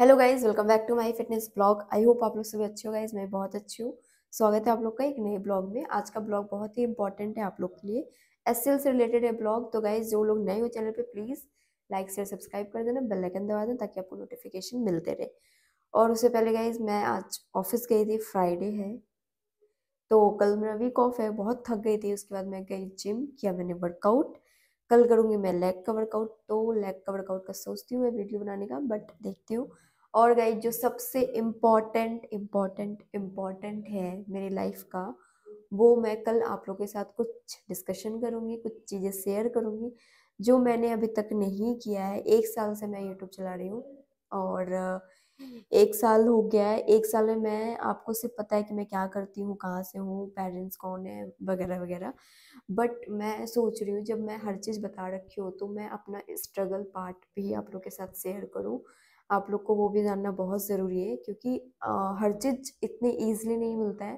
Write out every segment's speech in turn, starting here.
hello guys welcome back to my fitness blog I hope आप लोग सभी अच्छे हो गाइज मैं बहुत अच्छी हूँ स्वागत है आप लोग का एक नए ब्लॉग में आज का ब्लॉग बहुत ही इंपॉर्टेंट है आप लोग के लिए एस से रिलेटेड है ब्लॉग तो गाइज जो लोग नए हो चैनल पे प्लीज़ लाइक शेयर सब्सक्राइब कर देना बेल आइकन दबा देना ताकि आपको नोटिफिकेशन मिलते रहे और उससे पहले गाइज मैं आज ऑफिस गई थी फ्राइडे है तो कल मेरा वीक ऑफ है बहुत थक गई थी उसके बाद मैं गई जिम किया मैंने वर्कआउट कल करूँगी मैं लेग का वर्कआउट तो लेग का वर्कआउट का सोचती हूँ मैं वीडियो बनाने का बट देखती हूँ और गाइज जो सबसे इम्पॉर्टेंट इम्पॉर्टेंट इम्पॉर्टेंट है मेरी लाइफ का वो मैं कल आप लोगों के साथ कुछ डिस्कशन करूँगी कुछ चीज़ें शेयर करूँगी जो मैंने अभी तक नहीं किया है एक साल से मैं यूट्यूब चला रही हूँ और एक साल हो गया है एक साल में मैं आपको सिर्फ पता है कि मैं क्या करती हूँ कहाँ से हूँ पेरेंट्स कौन है वगैरह वगैरह बट मैं सोच रही हूँ जब मैं हर चीज़ बता रखी हो तो मैं अपना स्ट्रगल पार्ट भी आप लोग के साथ शेयर करूँ आप लोग को वो भी जानना बहुत ज़रूरी है क्योंकि आ, हर चीज़ इतने ईजिली नहीं मिलता है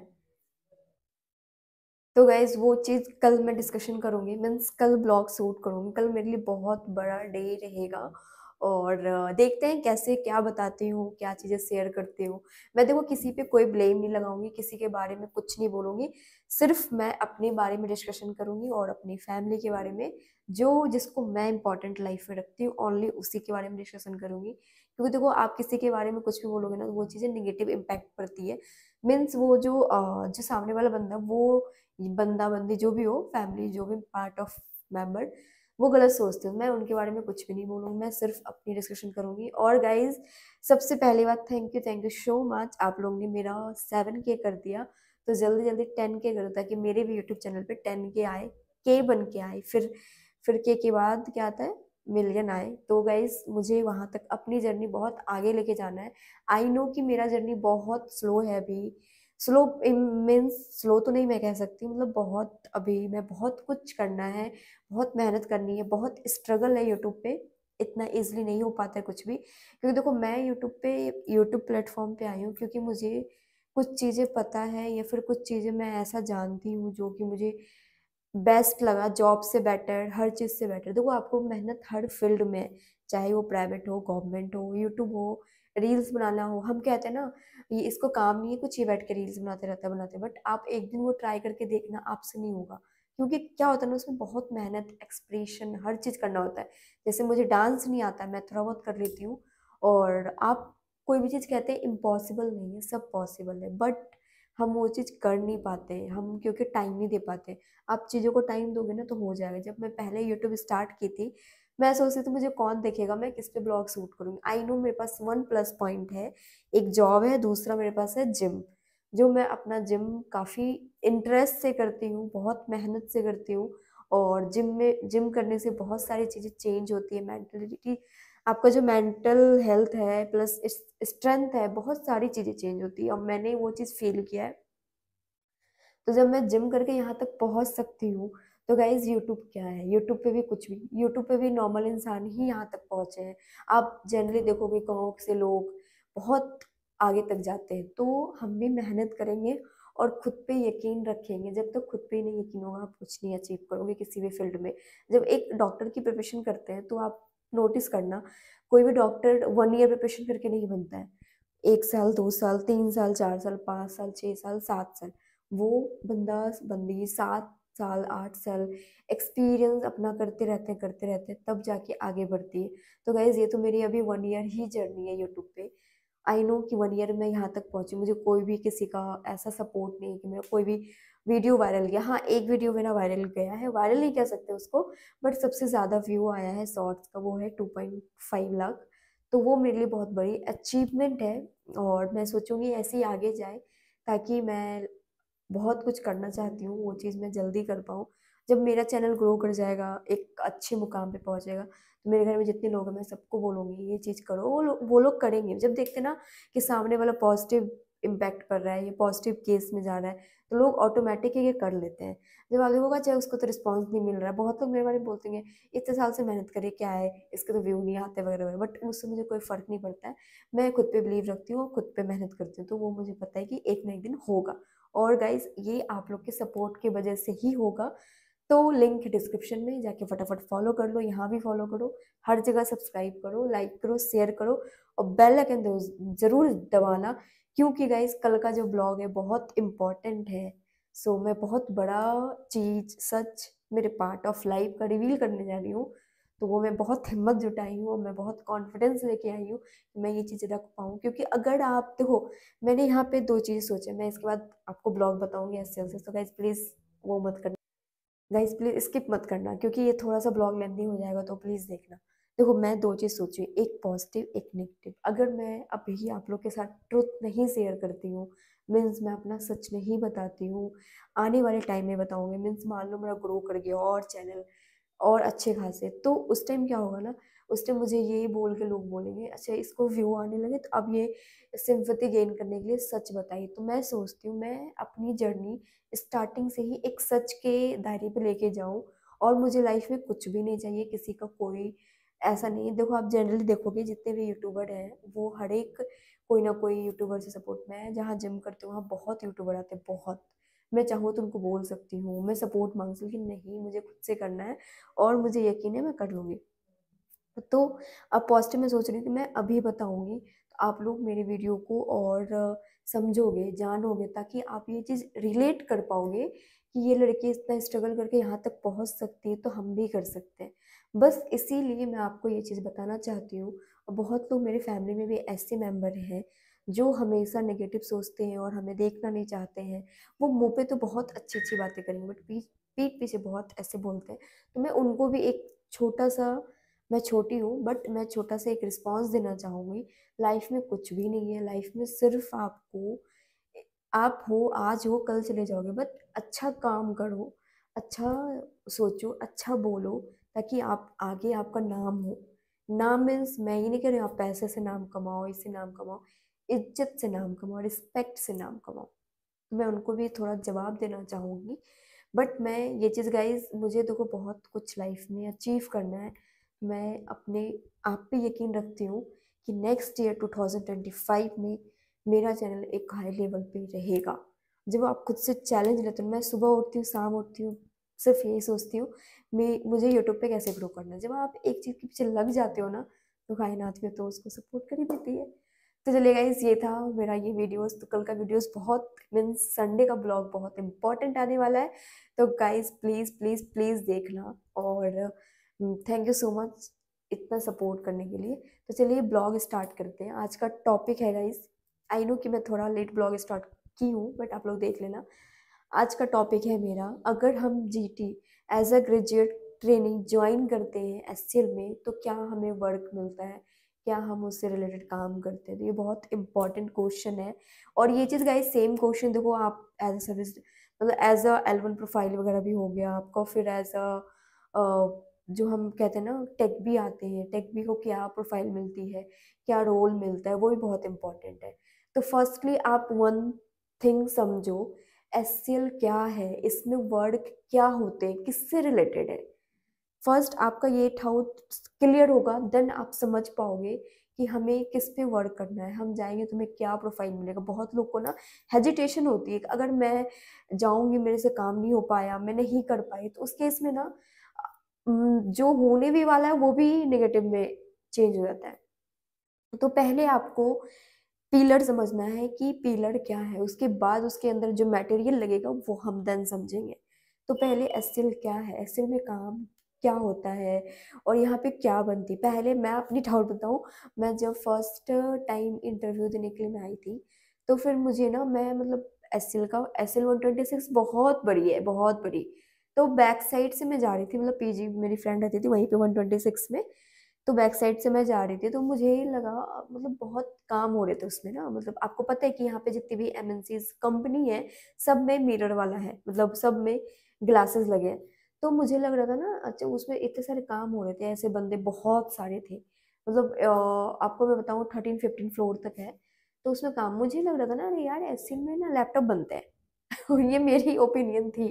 तो गाइज वो चीज़ कल मैं डिस्कशन करूँगी मीन्स कल ब्लॉग शूट करूँगी कल मेरे लिए बहुत बड़ा डे रहेगा और देखते हैं कैसे क्या बताती हूँ क्या चीज़ें शेयर करती हूँ मैं देखो किसी पे कोई ब्लेम नहीं लगाऊंगी किसी के बारे में कुछ नहीं बोलूँगी सिर्फ मैं अपने बारे में डिस्कशन करूँगी और अपनी फैमिली के बारे में जो जिसको मैं इंपॉर्टेंट लाइफ में रखती हूँ ओनली उसी के बारे में डिस्कशन करूँगी क्योंकि देखो आप किसी के बारे में कुछ भी बोलोगे ना तो वो चीज़ें निगेटिव इम्पैक्ट पड़ती है मीन्स वो जो जो सामने वाला बंदा वो बंदा बंदी जो भी हो फैमिली जो भी पार्ट ऑफ मेम्बर वो गलत सोचते हो मैं उनके बारे में कुछ भी नहीं बोलूँ मैं सिर्फ अपनी डिस्कशन करूँगी और गाइज सबसे पहली बात thank you thank you so much आप लोगों ने मेरा सेवन के कर दिया तो जल्दी जल्दी टेन के करो ताकि मेरे भी यूट्यूब चैनल पर टेन के आए के बन के आए फिर फिर के के बाद क्या आता है मिलियन आए तो गाइज मुझे वहाँ तक अपनी जर्नी बहुत आगे लेके जाना है आई नो कि मेरा जर्नी बहुत स्लो है अभी स्लो मीन्स स्लो तो नहीं मैं कह सकती मतलब बहुत अभी मैं बहुत कुछ करना है बहुत मेहनत करनी है बहुत स्ट्रगल है यूट्यूब पे इतना ईजिली नहीं हो पाता है कुछ भी क्योंकि देखो मैं यूट्यूब पे यूट्यूब प्लेटफॉर्म पे आई हूँ क्योंकि मुझे कुछ चीज़ें पता है या फिर कुछ चीज़ें मैं ऐसा जानती हूँ जो कि मुझे बेस्ट लगा जॉब से बेटर हर चीज़ से बेटर देखो आपको मेहनत हर फील्ड में चाहे वो प्राइवेट हो गवर्नमेंट हो यूट्यूब हो रील्स बनाना हो हम कहते हैं ना ये इसको काम नहीं है कुछ ये बैठ के रील्स बनाते रहता है बनाते बट आप एक दिन वो ट्राई करके देखना आपसे नहीं होगा क्योंकि क्या होता है ना उसमें बहुत मेहनत एक्सप्रेशन हर चीज़ करना होता है जैसे मुझे डांस नहीं आता मैं थोड़ा बहुत कर लेती हूँ और आप कोई भी चीज़ कहते हैं इम्पॉसिबल नहीं है सब पॉसिबल है बट हम वो चीज़ कर नहीं पाते हम क्योंकि टाइम नहीं दे पाते आप चीज़ों को टाइम दोगे ना तो हो जाएगा जब मैं पहले यूट्यूब स्टार्ट की थी मैं सोच रही थी तो मुझे कौन देखेगा मैं किस पे ब्लॉग शूट करूँगी आई नो मेरे पास वन प्लस पॉइंट है एक जॉब है दूसरा मेरे पास है जिम जो मैं अपना जिम काफ़ी इंटरेस्ट से करती हूँ बहुत मेहनत से करती हूँ और जिम में जिम करने से बहुत सारी चीज़ें चेंज होती है मेंटलिटी आपका जो मेंटल हेल्थ है प्लस स्ट्रेंथ है बहुत सारी चीज़ें चेंज होती है और मैंने वो चीज़ फील किया है तो जब मैं जिम करके यहाँ तक पहुँच सकती हूँ तो गाइज़ यूट्यूब क्या है यूट्यूब पे भी कुछ भी यूट्यूब पे भी नॉर्मल इंसान ही यहाँ तक पहुँचे हैं आप जनरली देखोगे गाँव से लोग बहुत आगे तक जाते हैं तो हम भी मेहनत करेंगे और खुद पे यकीन रखेंगे जब तक तो खुद पे ही नहीं यकीन होगा आप कुछ नहीं अचीव करोगे किसी भी फील्ड में जब एक डॉक्टर की प्रिपरेशन करते हैं तो आप नोटिस करना कोई भी डॉक्टर वन ईयर प्रिपरेशन करके नहीं बनता है एक साल दो साल तीन साल चार साल पाँच साल छः साल सात साल वो बंदा बंदी सात साल आठ साल एक्सपीरियंस अपना करते रहते हैं करते रहते हैं तब जाके आगे बढ़ती है तो गाइज़ ये तो मेरी अभी वन ईयर ही जर्नी है यूट्यूब पे आई नो कि वन ईयर में यहाँ तक पहुँची मुझे कोई भी किसी का ऐसा सपोर्ट नहीं है कि मेरा कोई भी वीडियो वायरल गया हाँ एक वीडियो मेरा वायरल गया है वायरल ही कह सकते उसको बट सबसे ज़्यादा व्यू आया है शॉर्ट्स का वो है टू पॉइंट फाइव लाख तो वो मेरे लिए बहुत बड़ी अचीवमेंट है और मैं सोचूंगी ऐसे ही आगे जाए ताकि मैं बहुत कुछ करना चाहती हूँ वो चीज़ मैं जल्दी कर पाऊँ जब मेरा चैनल ग्रो कर जाएगा एक अच्छे मुकाम पे पहुँचेगा तो मेरे घर में जितने लोग हैं मैं सबको बोलूँगी ये चीज़ करो वो लोग वो लोग करेंगे जब देखते ना कि सामने वाला पॉजिटिव इम्पैक्ट पड़ रहा है ये पॉजिटिव केस में जा रहा है तो लोग ऑटोमेटिक ये कर लेते हैं जब आगे होगा चाहे उसको तो रिस्पॉन्स नहीं मिल रहा है बहुत लोग मेरे बारे में बोलते हैं इतने साल से मेहनत करे क्या है इसके तो व्यू नहीं आते वगैरह वगैरह बट उससे मुझे कोई फ़र्क नहीं पड़ता है मैं खुद पे बिलीव रखती हूँ खुद पे मेहनत करती हूँ तो वो मुझे पता है कि एक ना एक दिन होगा और गाइज ये आप लोग के सपोर्ट की वजह से ही होगा तो लिंक डिस्क्रिप्शन में जाके फटाफट फॉलो कर लो यहाँ भी फॉलो करो हर जगह सब्सक्राइब करो लाइक करो शेयर करो और बेल आइकन ज़रूर दबाना क्योंकि गाइज कल का जो ब्लॉग है बहुत इम्पॉर्टेंट है सो so, मैं बहुत बड़ा चीज सच मेरे पार्ट ऑफ लाइफ का रिवील करने जा रही हूँ तो वो मैं बहुत हिम्मत जुटाई हूँ और मैं बहुत कॉन्फिडेंस लेके आई हूँ कि मैं ये चीज़ें रख पाऊँ क्योंकि अगर आप देखो मैंने यहाँ पे दो चीज़ सोचे मैं इसके बाद आपको ब्लॉग बताऊँगी ऐसे ऐसे तो गाइज प्लीज़ वो मत करना गाइज प्लीज़ स्किप मत करना क्योंकि ये थोड़ा सा ब्लॉग लेंदी हो जाएगा तो प्लीज़ देखना देखो मैं दो चीज़ सोची एक पॉजिटिव एक नेगेटिव अगर मैं अभी आप लोग के साथ ट्रुथ नहीं शेयर करती हूँ मीन्स मैं अपना सच नहीं बताती हूँ आने वाले टाइम में बताऊँगी मीन्स मान लो मेरा ग्रो कर गया और चैनल और अच्छे खासे तो उस टाइम क्या होगा ना उस टाइम मुझे यही बोल के लोग बोलेंगे अच्छा इसको व्यू आने लगे तो अब ये सिम्पति गेन करने के लिए सच बताइए तो मैं सोचती हूँ मैं अपनी जर्नी स्टार्टिंग से ही एक सच के दायरे पे लेके जाऊँ और मुझे लाइफ में कुछ भी नहीं चाहिए किसी का कोई ऐसा नहीं देखो आप जनरली देखोगे जितने भी यूट्यूबर हैं वो हर एक कोई ना कोई यूट्यूबर से सपोर्ट में है जहाँ जिम करते हो वहाँ बहुत यूट्यूबर आते हैं बहुत मैं चाहूँ तो उनको बोल सकती हूँ मैं सपोर्ट मांग सकती हूँ नहीं मुझे खुद से करना है और मुझे यकीन है मैं कर लूँगी तो अब पॉजिटिव में सोच रही हूँ कि मैं अभी बताऊँगी तो आप लोग मेरे वीडियो को और समझोगे जानोगे ताकि आप ये चीज़ रिलेट कर पाओगे कि ये लड़की इतना स्ट्रगल करके यहाँ तक पहुँच सकती है तो हम भी कर सकते हैं बस इसीलिए मैं आपको ये चीज़ बताना चाहती हूँ बहुत लोग मेरे फैमिली में भी ऐसे मेम्बर हैं जो हमेशा नेगेटिव सोचते हैं और हमें देखना नहीं चाहते हैं वो मुँह पे तो बहुत अच्छी अच्छी बातें करेंगे बट पीठ पीठ पीछे बहुत ऐसे बोलते हैं तो मैं उनको भी एक छोटा सा मैं छोटी हूँ बट मैं छोटा सा एक रिस्पॉन्स देना चाहूँगी लाइफ में कुछ भी नहीं है लाइफ में सिर्फ आपको आप हो आज हो कल चले जाओगे बट अच्छा काम करो अच्छा सोचो अच्छा बोलो ताकि आप आगे आपका नाम हो नाम मीन्स मैं ये नहीं कह रही आप पैसे से नाम कमाओ इससे नाम कमाओ इज्जत से नाम कमाओ रिस्पेक्ट से नाम कमाओ तो मैं उनको भी थोड़ा जवाब देना चाहूँगी बट मैं ये चीज़ गाइज मुझे देखो बहुत कुछ लाइफ में अचीव करना है मैं अपने आप पे यकीन रखती हूँ कि नेक्स्ट ईयर 2025 में मेरा चैनल एक हाई लेवल पे रहेगा जब आप खुद से चैलेंज लेते हो मैं सुबह उठती हूँ शाम उठती हूँ सिर्फ यही सोचती हूँ मैं मुझे यूट्यूब पे कैसे ग्रो करना है जब आप एक चीज़ के पीछे लग जाते हो ना तो कायनात में तो उसको सपोर्ट कर ही देती है तो चलिए गाइज ये था मेरा ये वीडियोस तो कल का वीडियोस बहुत मीन संडे का ब्लॉग बहुत इंपॉर्टेंट आने वाला है तो गाइज प्लीज़ प्लीज़ प्लीज़ देखना और थैंक यू सो मच इतना सपोर्ट करने के लिए तो चलिए ब्लॉग स्टार्ट करते हैं आज का टॉपिक है गाइज आई नो कि मैं थोड़ा लेट ब्लॉग स्टार्ट की हूँ बट आप लोग देख लेना आज का टॉपिक है मेरा अगर हम G T as a graduate training join करते हैं एस में तो क्या हमें वर्क मिलता है क्या हम उससे रिलेटेड काम करते हैं तो ये बहुत इंपॉर्टेंट क्वेश्चन है और ये चीज़ गाइस सेम क्वेश्चन देखो आप एज अ सर्विस मतलब एज अ एलवन प्रोफाइल वगैरह भी हो गया आपको फिर एज अ जो हम कहते हैं ना टेक भी आते हैं टेक भी को क्या प्रोफाइल मिलती है क्या रोल मिलता है वो भी बहुत इंपॉर्टेंट है तो फर्स्टली आप वन थिंग समझो एस क्या है इसमें वर्ड क्या होते हैं किससे रिलेटेड है फर्स्ट आपका ये थाउट क्लियर होगा देन आप समझ पाओगे कि हमें किस पे वर्क करना है हम जाएंगे तो हमें क्या प्रोफाइल मिलेगा बहुत लोग को ना हेजिटेशन होती है अगर मैं जाऊंगी मेरे से काम नहीं हो पाया मैं नहीं कर पाई तो उस केस में ना जो होने भी वाला है वो भी नेगेटिव में चेंज हो जाता है तो पहले आपको पीलर समझना है कि पीलर क्या है उसके बाद उसके अंदर जो मटेरियल लगेगा वो हम देन समझेंगे तो पहले एस क्या है एस में काम क्या होता है और यहाँ पे क्या बनती पहले मैं अपनी ठाउट बताऊँ मैं जब फर्स्ट टाइम इंटरव्यू देने के लिए मैं आई थी तो फिर मुझे ना मैं मतलब एस एल का S L one twenty six बहुत बड़ी है बहुत बड़ी तो बैक साइड से मैं जा रही थी मतलब पी जी मेरी फ्रेंड रहती थी वहीं पे वन ट्वेंटी सिक्स में तो बैक साइड से मैं जा रही थी तो मुझे लगा मतलब बहुत काम हो रहे थे उसमें ना मतलब आपको पता है कि यहाँ पे जितनी भी एम कंपनी है सब में मिरर वाला है मतलब सब में ग्लासेस लगे हैं तो मुझे लग रहा था ना अच्छा उसमें इतने सारे काम हो रहे थे ऐसे बंदे बहुत सारे थे मतलब आपको मैं बताऊँ थर्टीन फिफ्टीन फ्लोर तक है तो उसमें काम मुझे लग रहा था ना अरे यार ऐसे में ना लैपटॉप बनते हैं ये मेरी ओपिनियन थी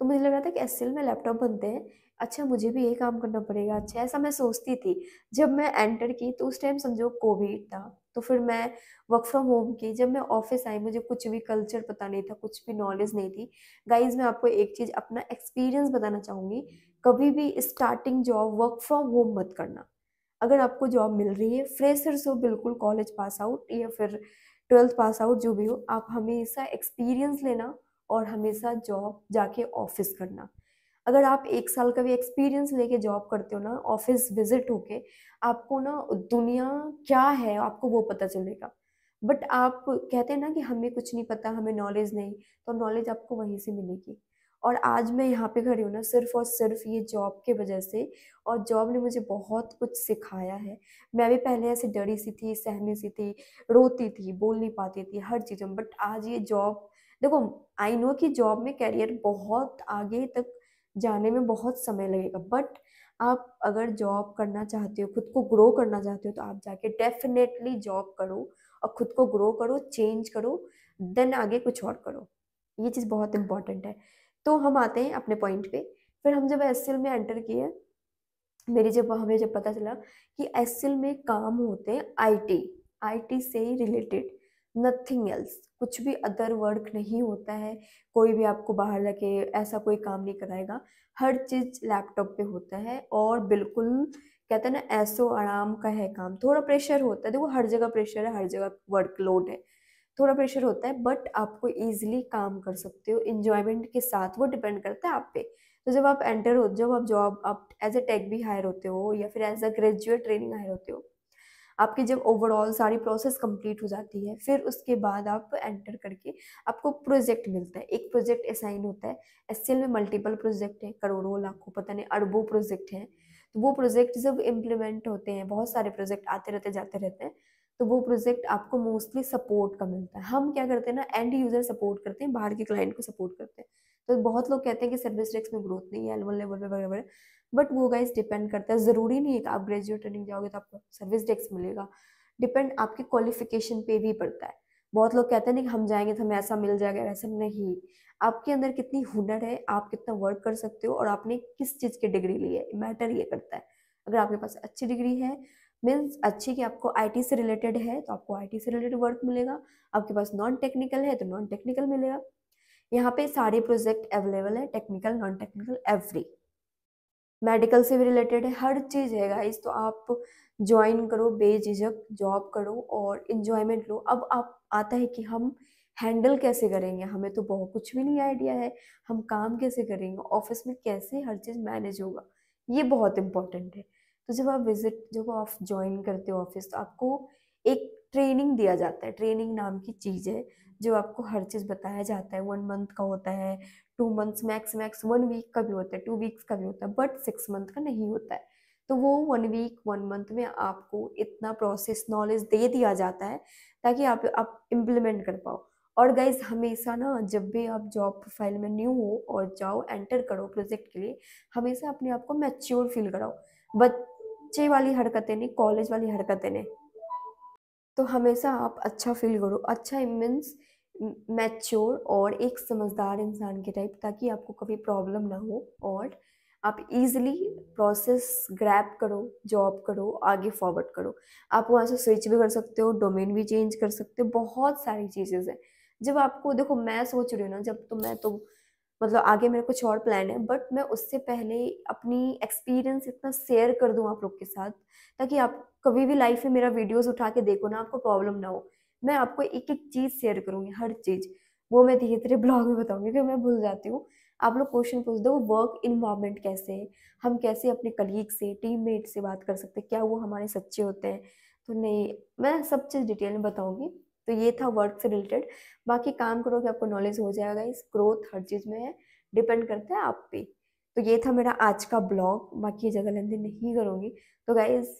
तो मुझे लग रहा था कि एस में लैपटॉप बनते हैं अच्छा मुझे भी ये काम करना पड़ेगा अच्छा ऐसा मैं सोचती थी जब मैं एंटर की तो उस टाइम समझो कोविड था तो फिर मैं वर्क फ्रॉम होम की जब मैं ऑफिस आई मुझे कुछ भी कल्चर पता नहीं था कुछ भी नॉलेज नहीं थी गाइज मैं आपको एक चीज़ अपना एक्सपीरियंस बताना चाहूँगी कभी भी starting job work from home मत करना अगर आपको जॉब मिल रही है फ्रेशर्स हो बिल्कुल कॉलेज पास आउट या फिर ट्वेल्थ पास आउट जो भी हो आप हमेशा एक्सपीरियंस लेना और हमेशा जॉब जाके ऑफिस करना अगर आप एक साल का भी एक्सपीरियंस लेके जॉब करते हो ना ऑफिस विजिट होके आपको ना दुनिया क्या है आपको वो पता चलेगा बट आप कहते हैं ना कि हमें कुछ नहीं पता हमें नॉलेज नहीं तो नॉलेज आपको वहीं से मिलेगी और आज मैं यहाँ पे खड़ी हूँ ना सिर्फ और सिर्फ ये जॉब के वजह से और जॉब ने मुझे बहुत कुछ सिखाया है मैं भी पहले ऐसे डरी सी थी सहमी सी थी रोती थी बोल नहीं पाती थी हर चीज़ों में बट आज ये जॉब देखो आई नो कि जॉब में कैरियर बहुत आगे तक जाने में बहुत समय लगेगा बट आप अगर जॉब करना चाहते हो खुद को ग्रो करना चाहते हो तो आप जाके डेफिनेटली जॉब करो और खुद को ग्रो करो चेंज करो देन आगे कुछ और करो ये चीज़ बहुत इम्पॉर्टेंट है तो हम आते हैं अपने पॉइंट पे फिर हम जब एस में एंटर किए मेरी जब हमें जब पता चला कि एस में काम होते हैं आई टी से ही रिलेटेड नथिंग एल्स कुछ भी अदर वर्क नहीं होता है कोई भी आपको बाहर लगे ऐसा कोई काम नहीं कराएगा हर चीज़ लैपटॉप पे होता है और बिल्कुल कहते हैं ना ऐसो आराम का है काम थोड़ा प्रेशर होता है देखो हर जगह प्रेशर है हर जगह वर्कलोड है थोड़ा प्रेशर होता है बट आपको ईजिली काम कर सकते हो इन्जॉयमेंट के साथ वो डिपेंड करता है आप पे तो जब आप एंटर हो जब आप जॉब आप एज ए टेक भी हायर होते हो या फिर as a graduate training hire होते हो आपकी जब ओवरऑल सारी प्रोसेस कंप्लीट हो जाती है फिर उसके बाद आप एंटर करके आपको प्रोजेक्ट मिलता है एक प्रोजेक्ट असाइन होता है एस में मल्टीपल प्रोजेक्ट हैं करोड़ों लाखों पता नहीं अरबों प्रोजेक्ट हैं तो वो प्रोजेक्ट जब इम्प्लीमेंट होते हैं बहुत सारे प्रोजेक्ट आते रहते जाते रहते हैं तो वो प्रोजेक्ट आपको मोस्टली सपोर्ट का मिलता है हम क्या करते हैं ना एंड यूज़र सपोर्ट करते हैं बाहर के क्लाइंट को सपोर्ट करते हैं तो बहुत लोग कहते हैं कि सर्विस डेस्क में ग्रोथ नहीं है एलवल लेवल पर वगैरह बट वो गाइज डिपेंड करता है ज़रूरी नहीं है कि आप ग्रेजुएट ट्रेनिंग जाओगे तो आपको सर्विस डेस्क मिलेगा डिपेंड आपके क्वालिफिकेशन पे भी पड़ता है बहुत लोग कहते हैं कि हम जाएंगे तो हमें ऐसा मिल जाएगा ऐसा नहीं आपके अंदर कितनी हुनर है आप कितना वर्क कर सकते हो और आपने किस चीज़ की डिग्री ली है मैटर ये करता है अगर आपके पास अच्छी डिग्री है मीन्स अच्छी कि आपको आई से रिलेटेड है तो आपको आई से रिलेटेड वर्क मिलेगा आपके पास नॉन टेक्निकल है तो नॉन टेक्निकल मिलेगा यहाँ पे सारे प्रोजेक्ट अवेलेबल है technical non technical every medical से भी रिलेटेड है हर चीज़ है गाइज तो आप ज्वाइन करो बेझिझक जॉब करो और इन्जॉयमेंट लो अब आप आता है कि हम हैंडल कैसे करेंगे हमें तो बहुत कुछ भी नहीं आइडिया है हम काम कैसे करेंगे ऑफिस में कैसे हर चीज़ मैनेज होगा ये बहुत इंपॉर्टेंट है तो जब आप विजिट जब आप ज्वाइन करते हो ऑफिस तो आपको एक ट्रेनिंग दिया जाता है ट्रेनिंग नाम की चीज़ है जो आपको हर चीज़ बताया जाता है वन मंथ का होता है two months max max one week का भी होता है टू वीक्स का भी होता है बट सिक्स मंथ का नहीं होता है तो वो वन वीक वन मंथ में आपको इतना प्रोसेस नॉलेज दे दिया जाता है ताकि आप आप इम्प्लीमेंट कर पाओ और गाइज हमेशा ना जब भी आप जॉब प्रोफाइल में न्यू हो और जाओ एंटर करो प्रोजेक्ट के लिए हमेशा अपने आप को मैच्योर फील कराओ बच्चे वाली हरकतें नहीं कॉलेज वाली हरकतें नहीं तो हमेशा आप अच्छा फील करो अच्छा मीन्स मैच्योर और एक समझदार इंसान के टाइप ताकि आपको कभी प्रॉब्लम ना हो और आप इजीली प्रोसेस ग्रैप करो जॉब करो आगे फॉरवर्ड करो आप वहाँ से स्विच भी कर सकते हो डोमेन भी चेंज कर सकते हो बहुत सारी चीज़ें हैं जब आपको देखो मैं सोच रही हूँ ना जब तो मैं तो मतलब आगे मेरा कुछ और प्लान है बट मैं उससे पहले अपनी एक्सपीरियंस इतना शेयर कर दूँ आप लोग के साथ ताकि आप कभी भी लाइफ में मेरा वीडियोस उठा के देखो ना आपको प्रॉब्लम ना हो मैं आपको एक एक चीज़ शेयर करूँगी हर चीज़ वो मैं धीरे धीरे ब्लॉग में बताऊँगी क्योंकि मैं भूल जाती हूँ आप लोग क्वेश्चन पूछ दो वर्क इन्वामेंट कैसे है हम कैसे अपने कलीग से मेट से बात कर सकते हैं क्या वो हमारे सच्चे होते हैं तो नहीं मैं सब चीज़ डिटेल में बताऊँगी तो ये था वर्क से रिलेटेड बाकी काम करोगे आपको नॉलेज हो जाएगा इस ग्रोथ हर चीज़ में है डिपेंड करता है आप पे तो ये था मेरा आज का ब्लॉग बाकी ये जगह लेंदी नहीं करूँगी तो गाइज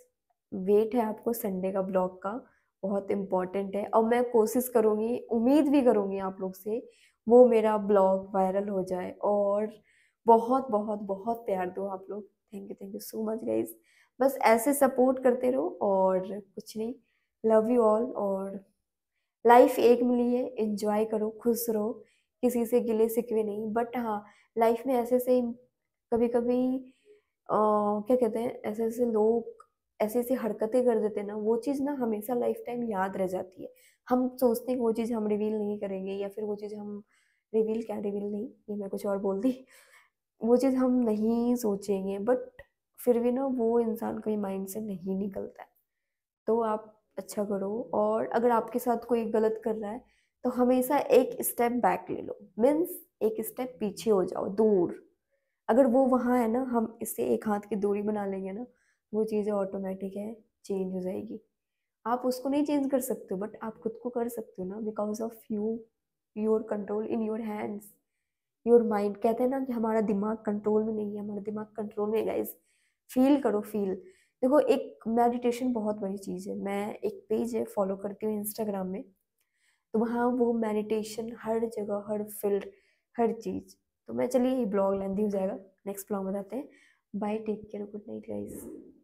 वेट है आपको संडे का ब्लॉग का बहुत इम्पॉर्टेंट है और मैं कोशिश करूँगी उम्मीद भी करूँगी आप लोग से वो मेरा ब्लॉग वायरल हो जाए और बहुत बहुत बहुत प्यार दो आप लोग thank you thank you so much guys बस ऐसे सपोर्ट करते रहो और कुछ नहीं लव यू ऑल और लाइफ एक मिली है इंजॉय करो खुश रहो किसी से गिले सिकवे नहीं बट हाँ लाइफ में ऐसे ऐसे कभी कभी आ, क्या कहते हैं ऐसे ऐसे लोग ऐसे ऐसे हरकतें कर देते हैं ना वो चीज़ ना हमेशा लाइफ टाइम याद रह जाती है हम सोचते हैं वो चीज़ हम रिवील नहीं करेंगे या फिर वो चीज़ हम रिवील क्या रिवील नहीं ये मैं कुछ और बोल दी वो चीज़ हम नहीं सोचेंगे बट फिर भी ना वो इंसान कभी माइंड से नहीं निकलता है तो आप अच्छा करो और अगर आपके साथ कोई गलत कर रहा है तो हमेशा एक स्टेप बैक ले लो मीन्स एक स्टेप पीछे हो जाओ दूर अगर वो वहाँ है ना हम इससे एक हाथ की दूरी बना लेंगे ना वो चीज़ें ऑटोमेटिक है चेंज हो जाएगी आप उसको नहीं चेंज कर सकते हो बट आप खुद को कर सकते हो ना because of you your control in your hands your mind कहते हैं ना कि हमारा दिमाग कंट्रोल में नहीं है हमारा दिमाग कंट्रोल में गाइज फील करो फील देखो एक मेडिटेशन बहुत बड़ी चीज़ है मैं एक पेज है फॉलो करती हूँ इंस्टाग्राम में तो वहाँ वो मेडिटेशन हर जगह हर फील्ड हर चीज़ तो मैं चलिए ब्लॉग लेंदी हो जाएगा नेक्स्ट ब्लॉग बताते हैं bye take care good night guys